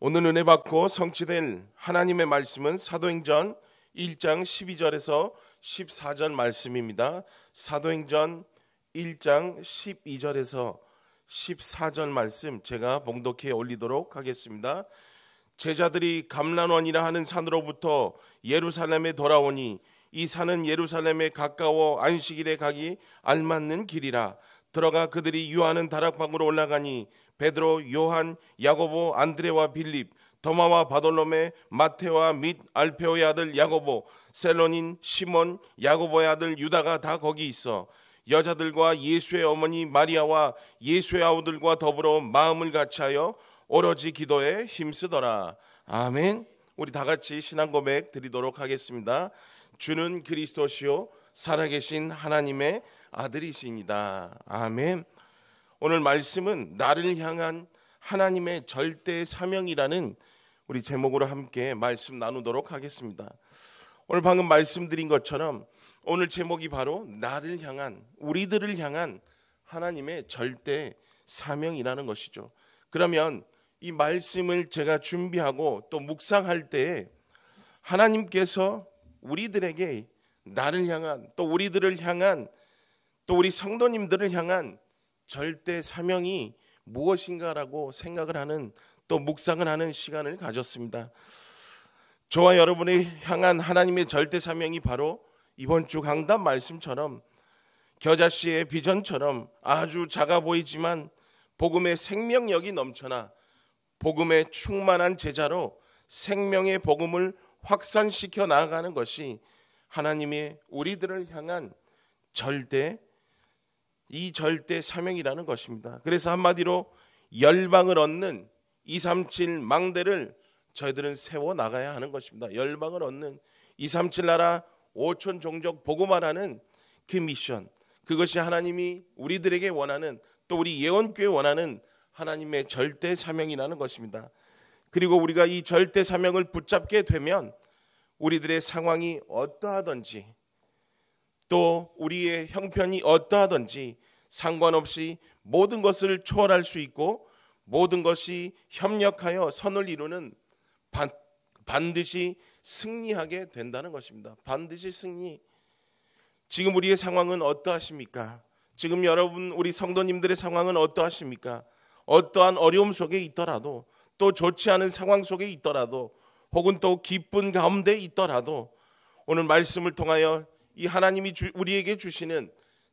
오늘 은혜 받고 성취된 하나님의 말씀은 사도행전 1장 12절에서 14절 말씀입니다. 사도행전 1장 12절에서 14절 말씀 제가 봉독해 올리도록 하겠습니다. 제자들이 감란원이라 하는 산으로부터 예루살렘에 돌아오니 이 산은 예루살렘에 가까워 안식일에 가기 알맞는 길이라 들어가 그들이 유하는 다락방으로 올라가니 베드로, 요한, 야고보, 안드레와 빌립, 더마와 바돌롬의 마테와 및 알페오의 아들 야고보, 셀론인 시몬, 야고보의 아들 유다가 다 거기 있어 여자들과 예수의 어머니 마리아와 예수의 아우들과 더불어 마음을 같이하여 오로지 기도에 힘쓰더라. 아멘. 우리 다 같이 신앙 고백 드리도록 하겠습니다. 주는 그리스도시요 살아계신 하나님의 아들이시니다. 아멘. 오늘 말씀은 나를 향한 하나님의 절대 사명이라는 우리 제목으로 함께 말씀 나누도록 하겠습니다. 오늘 방금 말씀드린 것처럼 오늘 제목이 바로 나를 향한 우리들을 향한 하나님의 절대 사명이라는 것이죠. 그러면 이 말씀을 제가 준비하고 또 묵상할 때 하나님께서 우리들에게 나를 향한 또 우리들을 향한 또 우리 성도님들을 향한 절대 사명이 무엇인가라고 생각을 하는 또 묵상을 하는 시간을 가졌습니다. 저와 여러분이 향한 하나님의 절대 사명이 바로 이번 주 강단 말씀처럼 겨자 씨의 비전처럼 아주 작아 보이지만 복음의 생명력이 넘쳐나 복음에 충만한 제자로 생명의 복음을 확산시켜 나아가는 것이 하나님의 우리들을 향한 절대 이 절대 사명이라는 것입니다. 그래서 한마디로 열방을 얻는 237 망대를 저희들은 세워 나가야 하는 것입니다. 열방을 얻는 237 나라 5천 종족 복음화라는 그 미션 그것이 하나님이 우리들에게 원하는 또 우리 예언교회 원하는 하나님의 절대 사명이라는 것입니다. 그리고 우리가 이 절대 사명을 붙잡게 되면 우리들의 상황이 어떠하든지 또 우리의 형편이 어떠하든지 상관없이 모든 것을 초월할 수 있고 모든 것이 협력하여 선을 이루는 반, 반드시 승리하게 된다는 것입니다. 반드시 승리. 지금 우리의 상황은 어떠하십니까? 지금 여러분 우리 성도님들의 상황은 어떠하십니까? 어떠한 어려움 속에 있더라도 또 좋지 않은 상황 속에 있더라도 혹은 또 기쁜 가운데 있더라도 오늘 말씀을 통하여 이 하나님이 주, 우리에게 주시는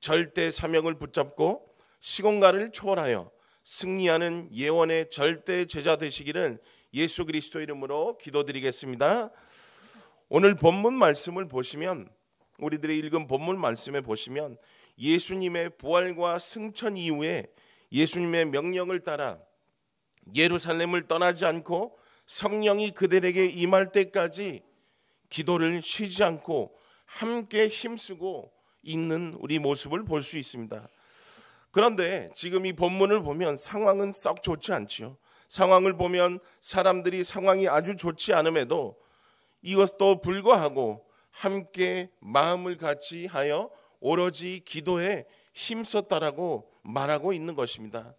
절대 사명을 붙잡고 시공간을 초월하여 승리하는 예원의 절대 제자 되시기를 예수 그리스도 이름으로 기도드리겠습니다. 오늘 본문 말씀을 보시면 우리들이 읽은 본문 말씀에 보시면 예수님의 부활과 승천 이후에 예수님의 명령을 따라 예루살렘을 떠나지 않고 성령이 그들에게 임할 때까지 기도를 쉬지 않고 함께 힘쓰고 있는 우리 모습을 볼 수 있습니다. 그런데 지금 이 본문을 보면 상황은 썩 좋지 않지요. 상황을 보면 사람들이 상황이 아주 좋지 않음에도 이것도 불구하고 함께 마음을 같이 하여 오로지 기도에 힘썼다라고 말하고 있는 것입니다.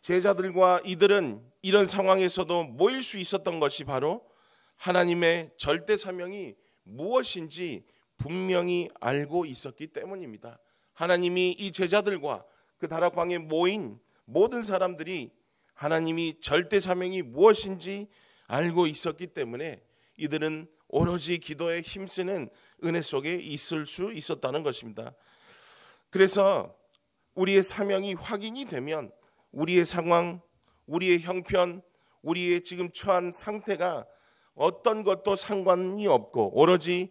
제자들과 이들은 이런 상황에서도 모일 수 있었던 것이 바로 하나님의 절대 사명이 무엇인지 분명히 알고 있었기 때문입니다. 하나님이 이 제자들과 그 다락방에 모인 모든 사람들이 하나님이 절대 사명이 무엇인지 알고 있었기 때문에 이들은 오로지 기도에 힘쓰는 은혜 속에 있을 수 있었다는 것입니다. 그래서 우리의 사명이 확인이 되면 우리의 상황, 우리의 형편, 우리의 지금 처한 상태가 어떤 것도 상관이 없고 오로지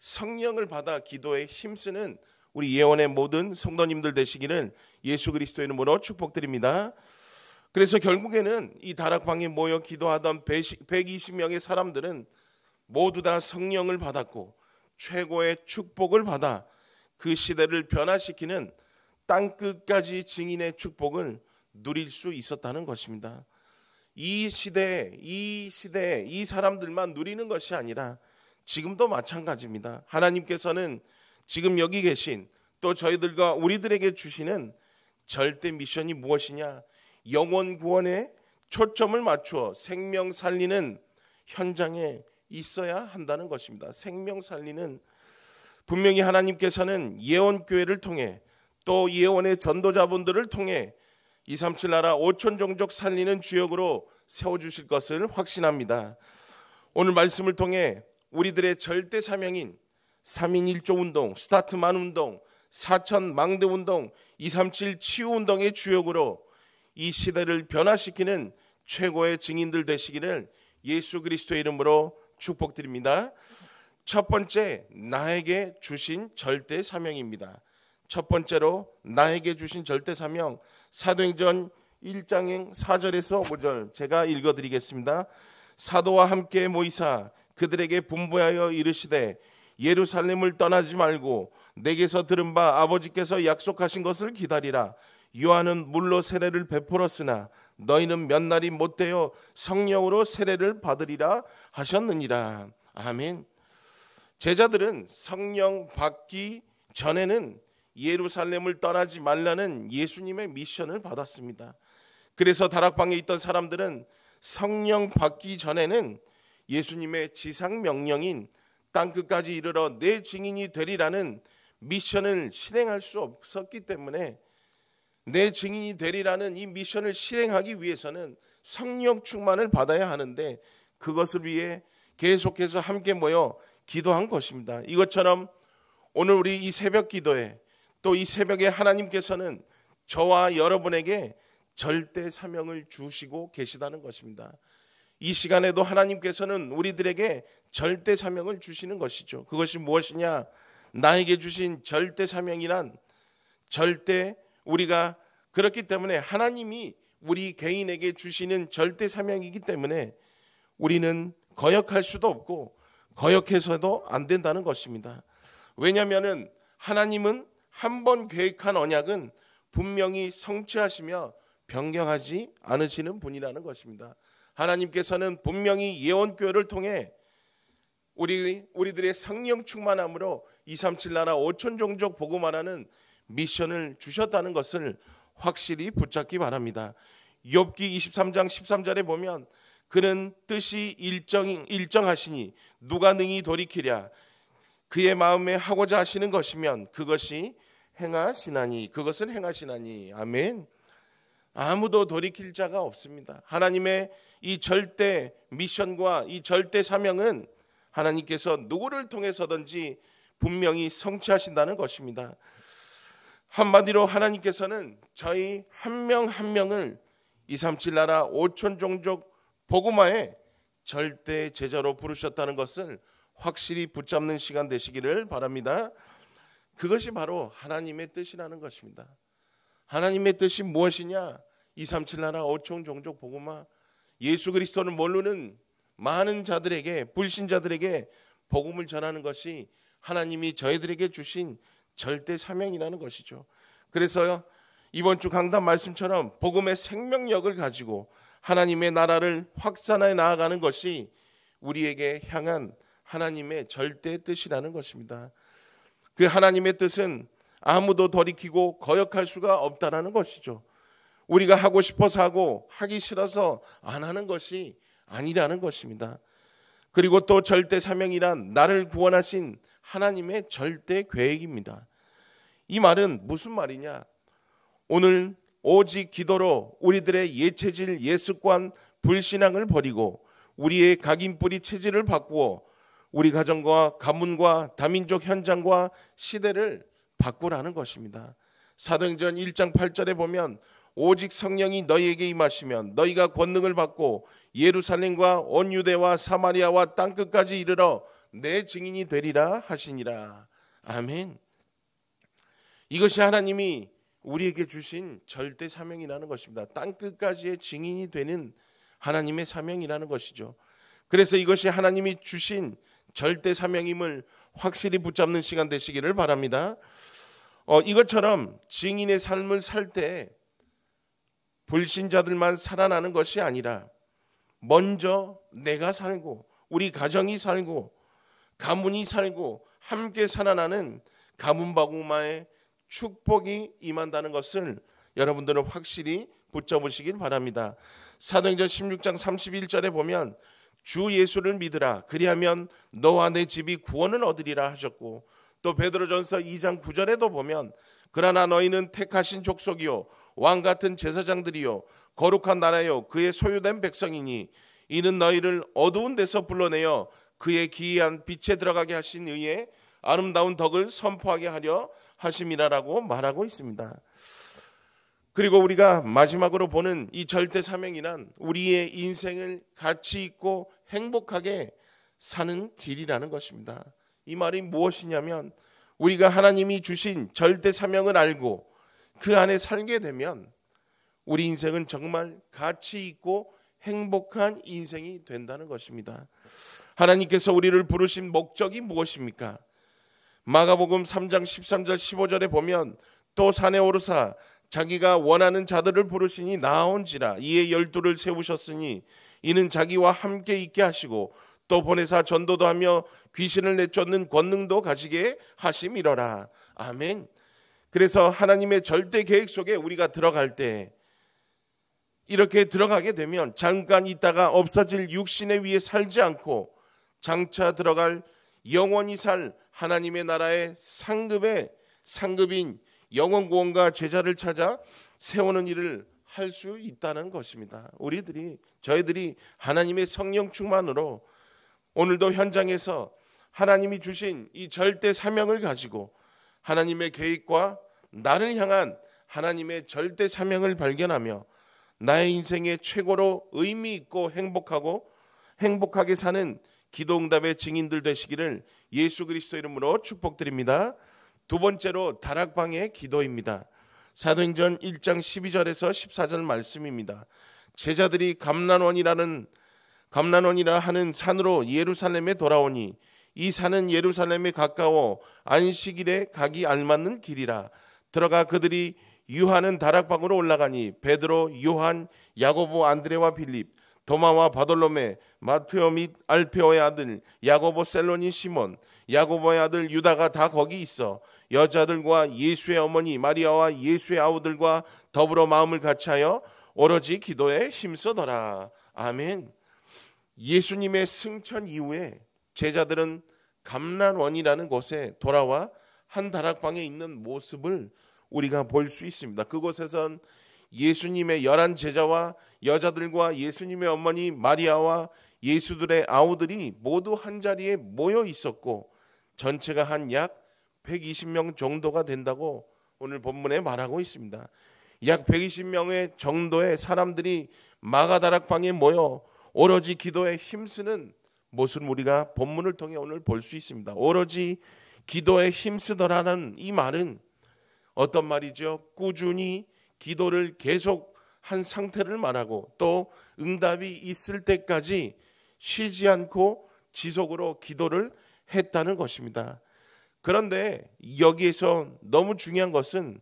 성령을 받아 기도에 힘쓰는 우리 예원의 모든 성도님들 되시기를 예수 그리스도의 이름으로 축복드립니다. 그래서 결국에는 이 다락방에 모여 기도하던 120명의 사람들은 모두 다 성령을 받았고 최고의 축복을 받아 그 시대를 변화시키는 땅 끝까지 증인의 축복을 누릴 수 있었다는 것입니다. 이시대이 시대에 이 사람들만 누리는 것이 아니라 지금도 마찬가지입니다. 하나님께서는 지금 여기 계신 또 저희들과 우리들에게 주시는 절대 미션이 무엇이냐? 영원 구원에 초점을 맞추어 생명 살리는 현장에 있어야 한다는 것입니다. 생명 살리는 분명히 하나님께서는 예원 교회를 통해 또 예원의 전도자분들을 통해 237 나라 5천 종족 살리는 주역으로 세워 주실 것을 확신합니다. 오늘 말씀을 통해 우리들의 절대 사명인 3인 1조 운동, 스타트만 운동, 사천 망대 운동, 237 치유 운동의 주역으로 이 시대를 변화시키는 최고의 증인들 되시기를 예수 그리스도의 이름으로 축복드립니다. 첫 번째, 나에게 주신 절대 사명입니다. 첫 번째로 나에게 주신 절대 사명 사도행전 1장행 4절에서 5절 제가 읽어 드리겠습니다. 사도와 함께 모이사 그들에게 분부하여 이르시되 예루살렘을 떠나지 말고 내게서 들은 바 아버지께서 약속하신 것을 기다리라. 요한은 물로 세례를 베풀었으나 너희는 몇 날이 못 되어 성령으로 세례를 받으리라 하셨느니라. 아멘. 제자들은 성령 받기 전에는 예루살렘을 떠나지 말라는 예수님의 미션을 받았습니다. 그래서 다락방에 있던 사람들은 성령 받기 전에는 예수님의 지상 명령인 땅 끝까지 이르러 내 증인이 되리라는 미션을 실행할 수 없었기 때문에 내 증인이 되리라는 이 미션을 실행하기 위해서는 성령 충만을 받아야 하는데 그것을 위해 계속해서 함께 모여 기도한 것입니다. 이것처럼 오늘 우리 이 새벽 기도에 또 이 새벽에 하나님께서는 저와 여러분에게 절대 사명을 주시고 계시다는 것입니다. 이 시간에도 하나님께서는 우리들에게 절대 사명을 주시는 것이죠. 그것이 무엇이냐? 나에게 주신 절대 사명이란 절대 우리가 그렇기 때문에 하나님이 우리 개인에게 주시는 절대 사명이기 때문에 우리는 거역할 수도 없고 거역해서도 안 된다는 것입니다. 왜냐하면 하나님은 한 번 계획한 언약은 분명히 성취하시며 변경하지 않으시는 분이라는 것입니다. 하나님께서는 분명히 예언교회를 통해 우리 우리들의 성령 충만함으로 237 나라 5천 종족 복음화라는 미션을 주셨다는 것을 확실히 붙잡기 바랍니다. 욥기 23장 13절에 보면 그는 뜻이 일정 일정하시니 누가 능히 돌이키랴 그의 마음에 하고자 하시는 것이면 그것이 행하시나니 그것은 행하시나니 아멘. 아무도 돌이킬 자가 없습니다. 하나님의 이 절대 미션과 이 절대 사명은 하나님께서 누구를 통해서든지 분명히 성취하신다는 것입니다. 한마디로 하나님께서는 저희 한 명한 한 명을 237 나라 5천 종족 복음화에 절대 제자로 부르셨다는 것을 확실히 붙잡는 시간 되시기를 바랍니다. 그것이 바로 하나님의 뜻이라는 것입니다. 하나님의 뜻이 무엇이냐? 237 나라 어촌 종족 복음화 예수 그리스도를 모르는 많은 자들에게 불신자들에게 복음을 전하는 것이 하나님이 저희들에게 주신 절대 사명이라는 것이죠. 그래서요. 이번 주 강단 말씀처럼 복음의 생명력을 가지고 하나님의 나라를 확산해 나아가는 것이 우리에게 향한 하나님의 절대 뜻이라는 것입니다. 그 하나님의 뜻은 아무도 돌이키고 거역할 수가 없다라는 것이죠. 우리가 하고 싶어서 하고 하기 싫어서 안 하는 것이 아니라는 것입니다. 그리고 또 절대 사명이란 나를 구원하신 하나님의 절대 계획입니다. 이 말은 무슨 말이냐? 오늘 오직 기도로 우리들의 예체질, 예습관, 불신앙을 버리고 우리의 각인뿌리 체질을 바꾸어 우리 가정과 가문과 다민족 현장과 시대를 바꾸라는 것입니다. 사도행전 1장 8절에 보면 오직 성령이 너희에게 임하시면 너희가 권능을 받고 예루살렘과 온 유대와 사마리아와 땅 끝까지 이르러 내 증인이 되리라 하시니라. 아멘. 이것이 하나님이 우리에게 주신 절대 사명이라는 것입니다. 땅 끝까지의 증인이 되는 하나님의 사명이라는 것이죠. 그래서 이것이 하나님이 주신 절대 사명임을 확실히 붙잡는 시간 되시기를 바랍니다. 어, 이것처럼 증인의 삶을 살 때 불신자들만 살아나는 것이 아니라 먼저 내가 살고 우리 가정이 살고 가문이 살고 함께 살아나는 가문바구마의 축복이 임한다는 것을 여러분들은 확실히 붙잡으시길 바랍니다. 사도행전 16장 31절에 보면 주 예수를 믿으라 그리하면 너와 내 집이 구원을 얻으리라 하셨고 또 베드로전서 2장 9절에도 보면 그러나 너희는 택하신 족속이요 왕 같은 제사장들이요 거룩한 나라요 그의 소유된 백성이니 이는 너희를 어두운 데서 불러내어 그의 기이한 빛에 들어가게 하신 의에 아름다운 덕을 선포하게 하려 하심이라라고 말하고 있습니다. 그리고 우리가 마지막으로 보는 이 절대 사명이란 우리의 인생을 가치 있고 행복하게 사는 길이라는 것입니다. 이 말이 무엇이냐면 우리가 하나님이 주신 절대 사명을 알고 그 안에 살게 되면 우리 인생은 정말 가치 있고 행복한 인생이 된다는 것입니다. 하나님께서 우리를 부르신 목적이 무엇입니까? 마가복음 3장 13절 15절에 보면 또 산에 오르사 자기가 원하는 자들을 부르시니 나온지라 이에 열두를 세우셨으니 이는 자기와 함께 있게 하시고 또 보내사 전도도 하며 귀신을 내쫓는 권능도 가지게 하심이러라. 아멘. 그래서 하나님의 절대 계획 속에 우리가 들어갈 때 이렇게 들어가게 되면 잠깐 있다가 없어질 육신의 위에 살지 않고 장차 들어갈 영원히 살 하나님의 나라의 상급의 상급인 영원 구원과 제자를 찾아 세우는 일을 할 수 있다는 것입니다. 우리들이 저희들이 하나님의 성령 충만으로 오늘도 현장에서 하나님이 주신 이 절대 사명을 가지고 하나님의 계획과 나를 향한 하나님의 절대 사명을 발견하며 나의 인생에 최고로 의미 있고 행복하고 행복하게 사는 기도응답의 증인들 되시기를 예수 그리스도 이름으로 축복드립니다. 두 번째로 다락방의 기도입니다. 사도행전 1장 12절에서 14절 말씀입니다. 제자들이 감난원이라는 감난원이라 하는 산으로 예루살렘에 돌아오니 이 산은 예루살렘에 가까워 안식일에 가기 알맞는 길이라 들어가 그들이 유하는 다락방으로 올라가니 베드로, 요한, 야고보, 안드레와 빌립, 도마와 바돌롬의 마테오 및 알페오의 아들 야고보 셀로니 시몬, 야고보의 아들 유다가 다 거기 있어 여자들과 예수의 어머니 마리아와 예수의 아우들과 더불어 마음을 같이하여 오로지 기도에 힘써더라. 아멘. 예수님의 승천 이후에 제자들은 감란원이라는 곳에 돌아와 한 다락방에 있는 모습을 우리가 볼 수 있습니다. 그곳에선 예수님의 열한 제자와 여자들과 예수님의 어머니 마리아와 예수들의 아우들이 모두 한 자리에 모여 있었고 전체가 한 약 120명 정도가 된다고 오늘 본문에 말하고 있습니다. 약 120명의 정도의 사람들이 마가다락방에 모여 오로지 기도에 힘쓰는 모습을 우리가 본문을 통해 오늘 볼 수 있습니다. 오로지 기도에 힘쓰더라는 이 말은 어떤 말이죠? 꾸준히 기도를 계속 한 상태를 말하고 또 응답이 있을 때까지 쉬지 않고 지속으로 기도를 했다는 것입니다. 그런데 여기에서 너무 중요한 것은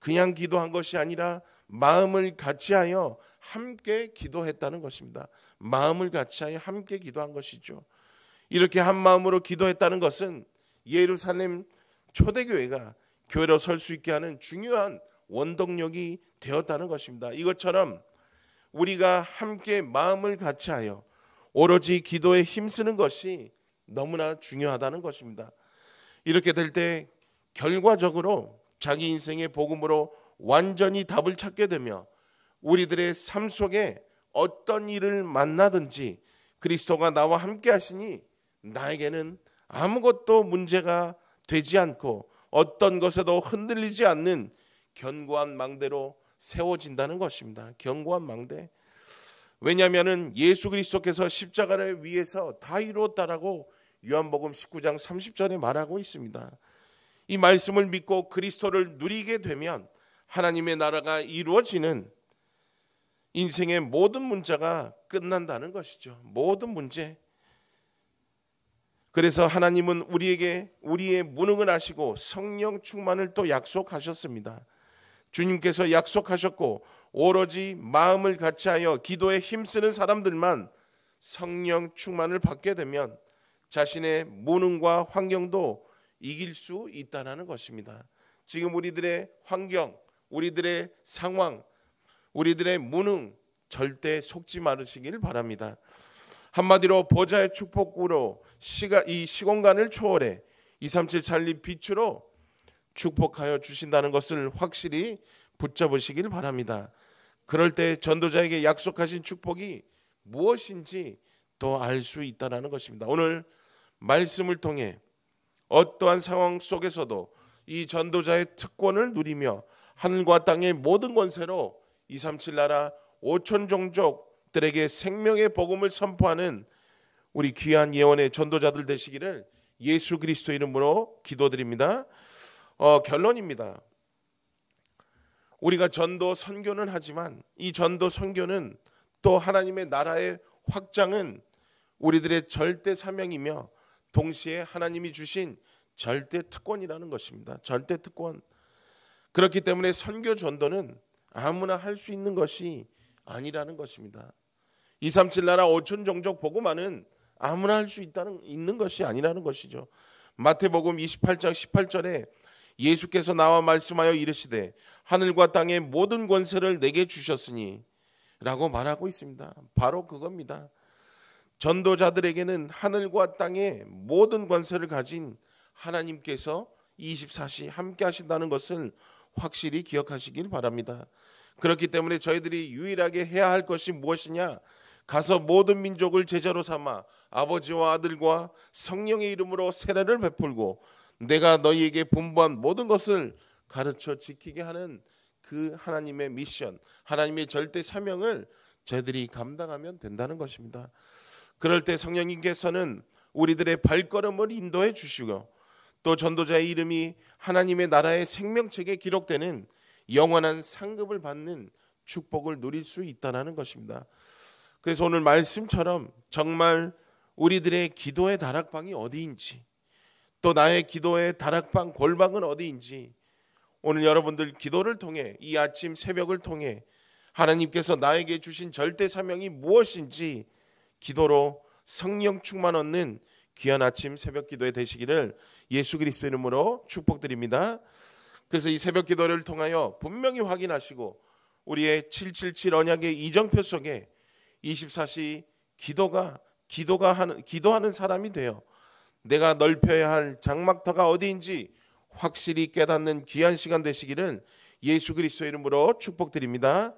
그냥 기도한 것이 아니라 마음을 같이하여 함께 기도했다는 것입니다. 마음을 같이하여 함께 기도한 것이죠. 이렇게 한 마음으로 기도했다는 것은 예루살렘 초대교회가 교회로 설 수 있게 하는 중요한 원동력이 되었다는 것입니다. 이것처럼 우리가 함께 마음을 같이하여 오로지 기도에 힘쓰는 것이 너무나 중요하다는 것입니다. 이렇게 될 때 결과적으로 자기 인생의 복음으로 완전히 답을 찾게 되며 우리들의 삶 속에 어떤 일을 만나든지 그리스도가 나와 함께 하시니 나에게는 아무것도 문제가 되지 않고 어떤 것에도 흔들리지 않는 견고한 망대로 세워진다는 것입니다. 견고한 망대. 왜냐하면 예수 그리스도께서 십자가를 위해서 다 이루었다라고 요한복음 19장 30절에 말하고 있습니다. 이 말씀을 믿고 그리스도를 누리게 되면 하나님의 나라가 이루어지는 인생의 모든 문제가 끝난다는 것이죠. 모든 문제. 그래서 하나님은 우리에게 우리의 무능을 아시고 성령 충만을 또 약속하셨습니다. 주님께서 약속하셨고 오로지 마음을 같이하여 기도에 힘쓰는 사람들만 성령 충만을 받게 되면 자신의 무능과 환경도 이길 수있다는 것입니다. 지금 우리들의 환경, 우리들의 상황, 우리들의 무능 절대 속지 마르시길 바랍니다. 한마디로 보좌의 축복으로 시가, 이 시공간을 초월해 237 찰리 빛으로 축복하여 주신다는 것을 확실히 붙잡으시길 바랍니다. 그럴 때 전도자에게 약속하신 축복이 무엇인지 더 알 수 있다라는 것입니다. 오늘 말씀을 통해 어떠한 상황 속에서도 이 전도자의 특권을 누리며 하늘과 땅의 모든 권세로 237 나라 5천 종족들에게 생명의 복음을 선포하는 우리 귀한 예언의 전도자들 되시기를 예수 그리스도 이름으로 기도드립니다. 어, 결론입니다. 우리가 전도 선교는 하지만 이 전도 선교는 또 하나님의 나라의 확장은 우리들의 절대 사명이며 동시에 하나님이 주신 절대 특권이라는 것입니다. 절대 특권. 그렇기 때문에 선교 전도는 아무나 할 수 있는 것이 아니라는 것입니다. 237 나라 5천 종족 보고만은 아무나 할 수 있다는 있는 것이 아니라는 것이죠. 마태복음 28장 18절에 예수께서 나와 말씀하여 이르시되 하늘과 땅의 모든 권세를 내게 주셨으니 라고 말하고 있습니다. 바로 그겁니다. 전도자들에게는 하늘과 땅의 모든 권세를 가진 하나님께서 24시 함께 하신다는 것을 확실히 기억하시길 바랍니다. 그렇기 때문에 저희들이 유일하게 해야 할 것이 무엇이냐? 가서 모든 민족을 제자로 삼아 아버지와 아들과 성령의 이름으로 세례를 베풀고 내가 너희에게 분부한 모든 것을 가르쳐 지키게 하는 그 하나님의 미션, 하나님의 절대 사명을 저희들이 감당하면 된다는 것입니다. 그럴 때 성령님께서는 우리들의 발걸음을 인도해 주시고 또 전도자의 이름이 하나님의 나라의 생명책에 기록되는 영원한 상급을 받는 축복을 누릴 수있다는 것입니다. 그래서 오늘 말씀처럼 정말 우리들의 기도의 다락방이 어디인지 또 나의 기도의 다락방 골방은 어디인지 오늘 여러분들 기도를 통해 이 아침 새벽을 통해 하나님께서 나에게 주신 절대 사명이 무엇인지 기도로 성령 충만 얻는 귀한 아침 새벽 기도에 되시기를 예수 그리스도 이름으로 축복드립니다. 그래서 이 새벽 기도를 통하여 분명히 확인하시고 우리의 777 언약의 이정표 속에 24시 기도가 기도가 하는 기도하는 사람이 되어 내가 넓혀야 할 장막터가 어디인지 확실히 깨닫는 귀한 시간 되시기를 예수 그리스도 이름으로 축복드립니다.